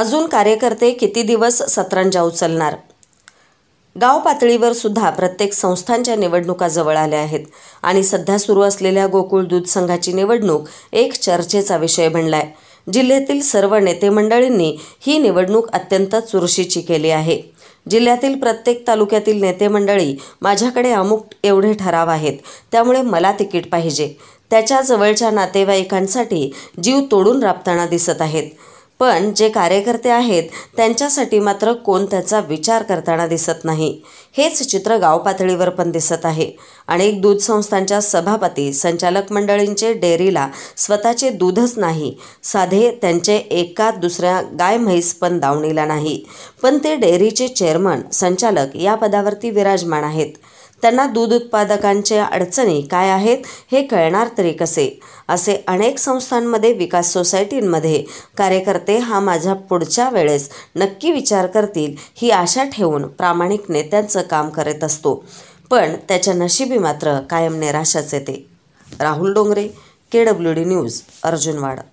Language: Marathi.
अजून कार्यकर्ते किती दिवस सतरंजा उचलणार गाव पातळीवर सुद्धा प्रत्येक संस्थांच्या निवडणुका जवळ आल्या आहेत आणि सध्या सुरू असलेल्या गोकुळ दूध संघाची निवडणूक एक चर्चेचा विषय बनलाय जिल्ह्यातील सर्व नेते मंडळींनी ही निवडणूक अत्यंत चुरशीची केली आहे जिल्ह्यातील प्रत्येक तालुक्यातील नेते मंडळी माझ्याकडे अमुक एवढे ठराव आहेत त्यामुळे मला तिकीट पाहिजे त्याच्या जवळच्या नातेवाईकांसाठी जीव तोडून राबताना दिसत आहेत पण जे कार्यकर्ते आहेत त्यांच्यासाठी मात्र कोण त्याचा विचार करताना दिसत नाही हेच चित्र गाव पातळीवर पण दिसत आहे अनेक दूध संस्थांच्या सभापती संचालक मंडळींचे डेअरीला स्वतःचे दूधच नाही साधे त्यांचे एका दुसऱ्या गाय म्हैस पण दावणीला नाही पण ते डेअरीचे चेअरमन संचालक या पदावरती विराजमान आहेत त्यांना दूध उत्पादकांच्या अडचणी काय आहेत हे कळणार तरी कसे असे अनेक संस्थांमध्ये विकास सोसायटींमध्ये कार्यकर्ते हा माझ्या पुढच्या वेळेस नक्की विचार करतील ही आशा ठेवून प्रामाणिक नेत्यांचं काम करत असतो पण त्याच्या नशिबी मात्र कायम निराशाच येते Rahul Dongre K W D news अर्जुनवाडा